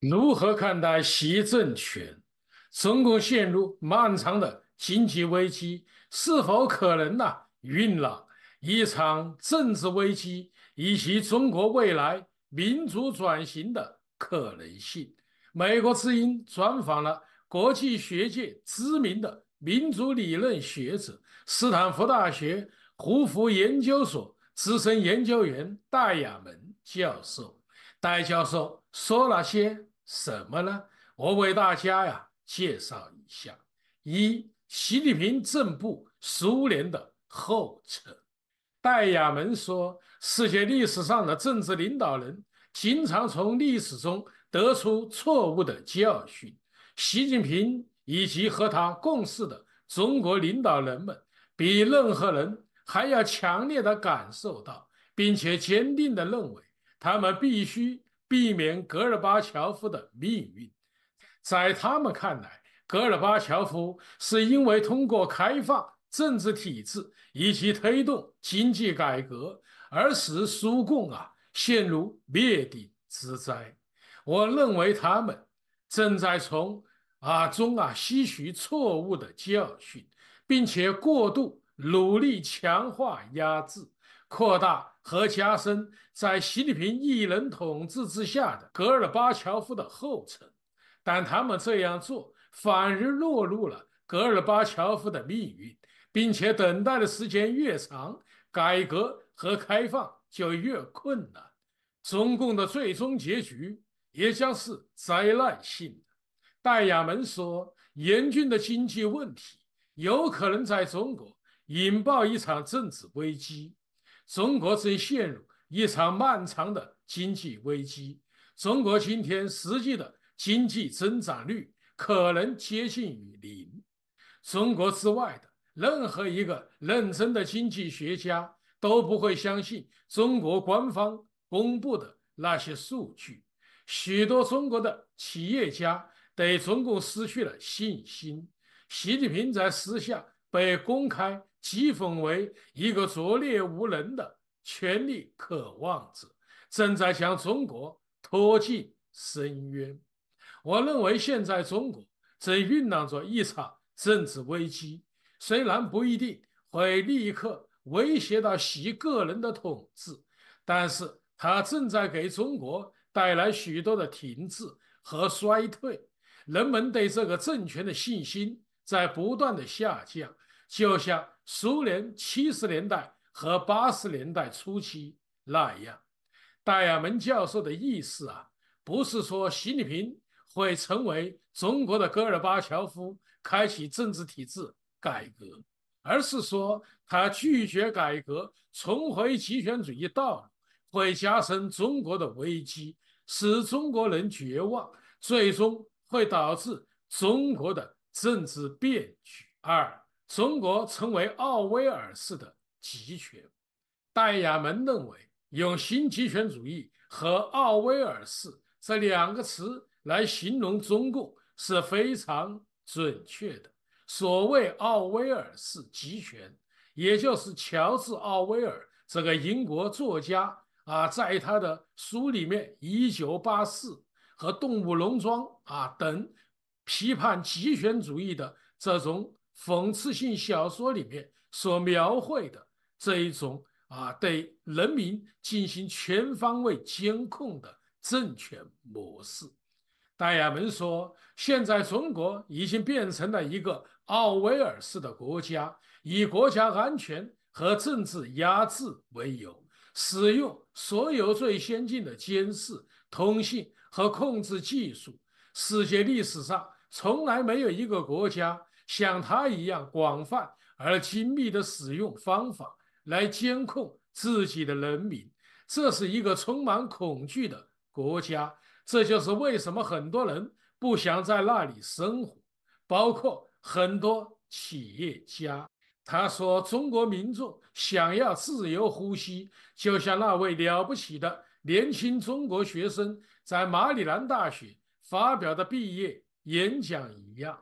如何看待习政权？中国陷入漫长的经济危机，是否可能呢？酝酿一场政治危机，以及中国未来民主转型的可能性？美国之音专访了国际学界知名的民主理论学者、斯坦福大学胡佛研究所资深研究员戴雅门教授。戴教授说了些。什么呢？我为大家呀介绍一下：一，习近平正步苏联的后尘。戴亚门说，世界历史上的政治领导人经常从历史中得出错误的教训。习近平以及和他共事的中国领导人们，比任何人还要强烈地感受到，并且坚定地认为，他们必须。避免戈尔巴乔夫的命运，在他们看来，戈尔巴乔夫是因为通过开放政治体制以及推动经济改革，而使苏共啊陷入灭顶之灾。我认为他们正在从啊中啊吸取错误的教训，并且过度努力强化压制。扩大和加深在习近平一人统治之下的戈尔巴乔夫的后尘，但他们这样做反而落入了戈尔巴乔夫的命运，并且等待的时间越长，改革和开放就越困难。中共的最终结局也将是灾难性的。戴雅门说：“严峻的经济问题有可能在中国引爆一场政治危机。”中国正陷入一场漫长的经济危机。中国今天实际的经济增长率可能接近于零。中国之外的任何一个认真的经济学家都不会相信中国官方公布的那些数据。许多中国的企业家对中国失去了信心。习近平在私下。被公开讥讽为一个拙劣无能的权力渴望者，正在向中国拖进深渊。我认为现在中国正酝酿着一场政治危机，虽然不一定会立刻威胁到习个人的统治，但是他正在给中国带来许多的停滞和衰退，人们对这个政权的信心。在不断的下降，就像苏联七十年代和八十年代初期那样。戴尔门教授的意思啊，不是说习近平会成为中国的戈尔巴乔夫，开启政治体制改革，而是说他拒绝改革，重回集权主义道路，会加深中国的危机，使中国人绝望，最终会导致中国的。政治变局二，中国成为奥威尔式的集权。戴亚门认为，用新集权主义和奥威尔式这两个词来形容中共是非常准确的。所谓奥威尔式集权，也就是乔治·奥威尔这个英国作家啊，在他的书里面，《一九八四》和《动物农庄》啊等。批判极权主义的这种讽刺性小说里面所描绘的这一种啊，对人民进行全方位监控的政权模式。戴亚门说，现在中国已经变成了一个奥威尔式的国家，以国家安全和政治压制为由，使用所有最先进的监视、通信和控制技术，世界历史上。从来没有一个国家像他一样广泛而精密的使用方法来监控自己的人民，这是一个充满恐惧的国家。这就是为什么很多人不想在那里生活，包括很多企业家。他说：“中国民众想要自由呼吸，就像那位了不起的年轻中国学生在马里兰大学发表的毕业。”演讲一样，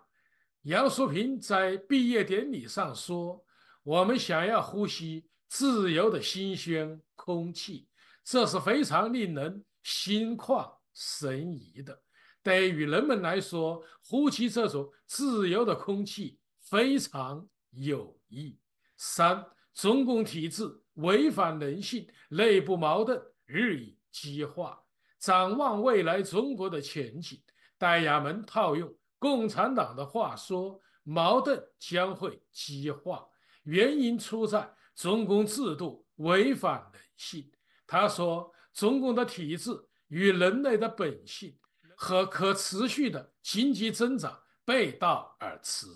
杨淑萍在毕业典礼上说：“我们想要呼吸自由的新鲜空气，这是非常令人心旷神怡的。对于人们来说，呼吸这种自由的空气非常有益。”三，中共体制违反人性，内部矛盾日益激化。展望未来中国的前景。戴亚门套用共产党的话说：“矛盾将会激化，原因出在中共制度违反人性。”他说：“中共的体制与人类的本性和可持续的经济增长背道而驰。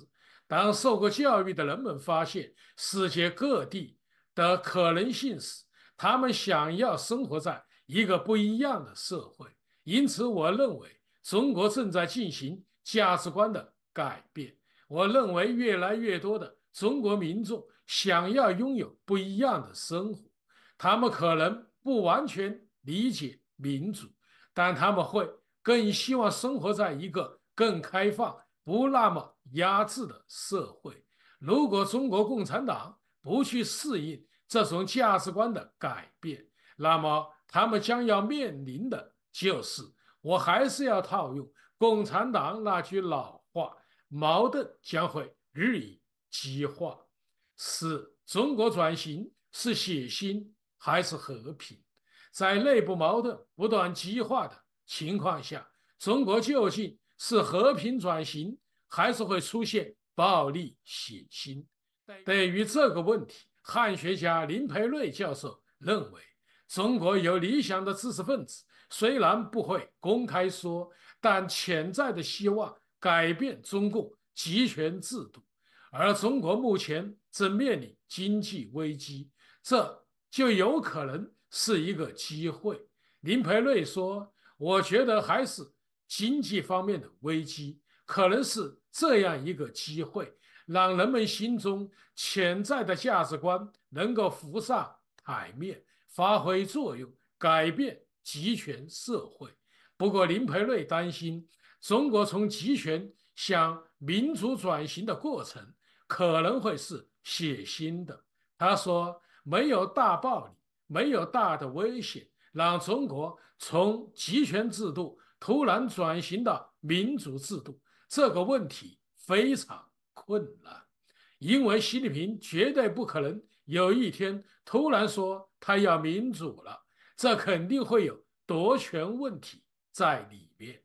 当受过教育的人们发现世界各地的可能性时，他们想要生活在一个不一样的社会。因此，我认为。”中国正在进行价值观的改变。我认为，越来越多的中国民众想要拥有不一样的生活。他们可能不完全理解民主，但他们会更希望生活在一个更开放、不那么压制的社会。如果中国共产党不去适应这种价值观的改变，那么他们将要面临的就是。我还是要套用共产党那句老话：“矛盾将会日益激化。”是中国转型是血腥还是和平？在内部矛盾不断激化的情况下，中国究竟是和平转型，还是会出现暴力血腥？对于这个问题，汉学家林培瑞教授认为，中国有理想的知识分子。虽然不会公开说，但潜在的希望改变中共集权制度。而中国目前正面临经济危机，这就有可能是一个机会。林培瑞说：“我觉得还是经济方面的危机，可能是这样一个机会，让人们心中潜在的价值观能够浮上台面，发挥作用，改变。”集权社会。不过，林培瑞担心，中国从集权向民主转型的过程可能会是血腥的。他说：“没有大暴力，没有大的危险，让中国从集权制度突然转型到民主制度，这个问题非常困难，因为习近平绝对不可能有一天突然说他要民主了。”这肯定会有夺权问题在里边。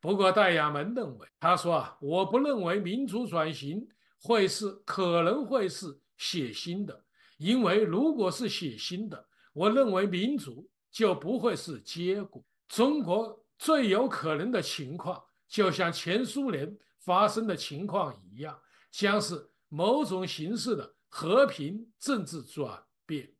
不过戴亚门认为，他说啊，我不认为民主转型会是可能会是血腥的，因为如果是血腥的，我认为民主就不会是结果。中国最有可能的情况，就像前苏联发生的情况一样，将是某种形式的和平政治转变。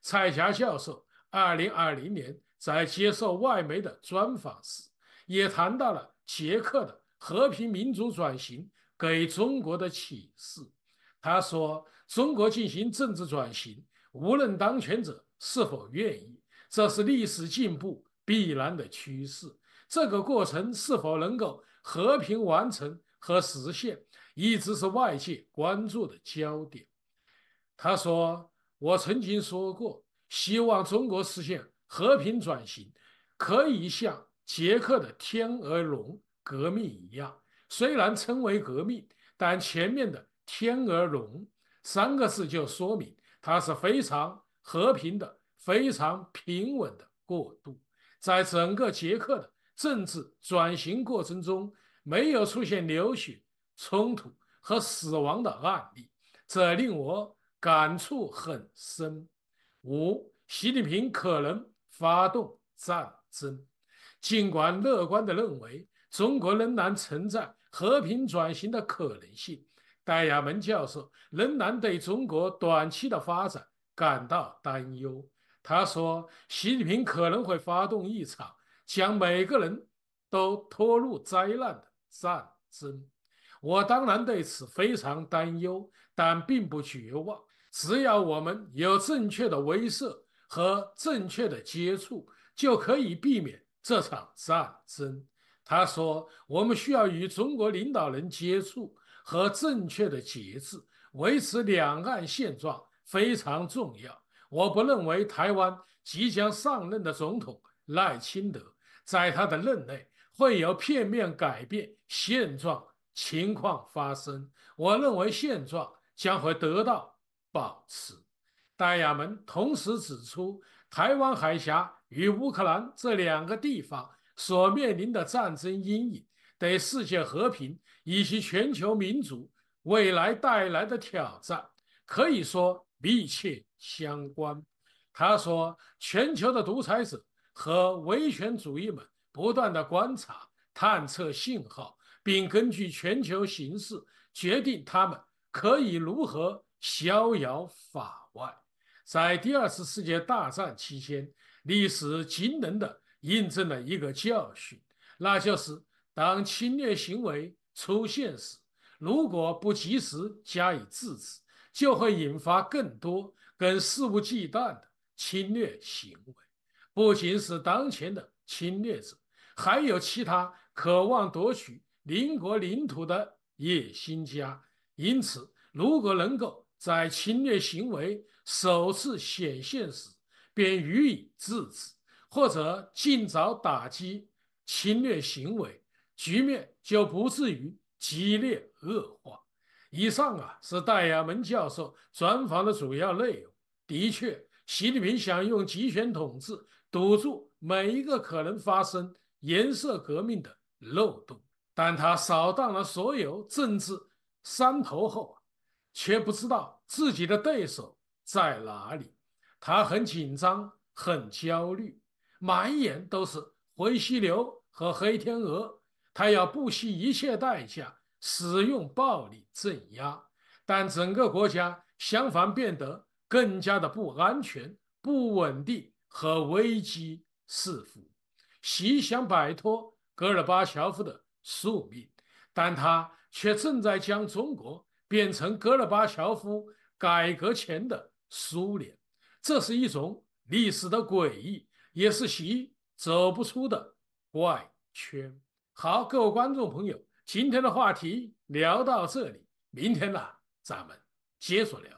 蔡霞教授。二零二零年，在接受外媒的专访时，也谈到了捷克的和平民主转型给中国的启示。他说：“中国进行政治转型，无论当权者是否愿意，这是历史进步必然的趋势。这个过程是否能够和平完成和实现，一直是外界关注的焦点。”他说：“我曾经说过。”希望中国实现和平转型，可以像捷克的天鹅绒革命一样。虽然称为革命，但前面的“天鹅绒”三个字就说明它是非常和平的、非常平稳的过渡。在整个捷克的政治转型过程中，没有出现流血冲突和死亡的案例，这令我感触很深。五，习近平可能发动战争。尽管乐观地认为中国仍然存在和平转型的可能性，戴亚门教授仍然对中国短期的发展感到担忧。他说：“习近平可能会发动一场将每个人都拖入灾难的战争。”我当然对此非常担忧，但并不绝望。只要我们有正确的威慑和正确的接触，就可以避免这场战争。他说，我们需要与中国领导人接触和正确的节制，维持两岸现状非常重要。我不认为台湾即将上任的总统赖清德在他的任内会有片面改变现状情况发生。我认为现状将会得到。保持。戴亚门同时指出，台湾海峡与乌克兰这两个地方所面临的战争阴影，对世界和平以及全球民主未来带来的挑战，可以说密切相关。他说，全球的独裁者和维权主义们不断的观察、探测信号，并根据全球形势决定他们可以如何。逍遥法外，在第二次世界大战期间，历史惊人的印证了一个教训，那就是当侵略行为出现时，如果不及时加以制止，就会引发更多更肆无忌惮的侵略行为。不仅是当前的侵略者，还有其他渴望夺取邻国领土的野心家。因此，如果能够在侵略行为首次显现时便予以制止，或者尽早打击侵略行为，局面就不至于激烈恶化。以上啊是戴亚门教授专访的主要内容。的确，习近平想用集权统治堵住每一个可能发生颜色革命的漏洞，但他扫荡了所有政治山头后。却不知道自己的对手在哪里，他很紧张，很焦虑，满眼都是灰犀牛和黑天鹅。他要不惜一切代价使用暴力镇压，但整个国家相反变得更加的不安全、不稳定和危机四伏。习想摆脱戈尔巴乔夫的宿命，但他却正在将中国。变成戈尔巴乔夫改革前的苏联，这是一种历史的诡异，也是习走不出的怪圈。好，各位观众朋友，今天的话题聊到这里，明天呢咱们接着聊。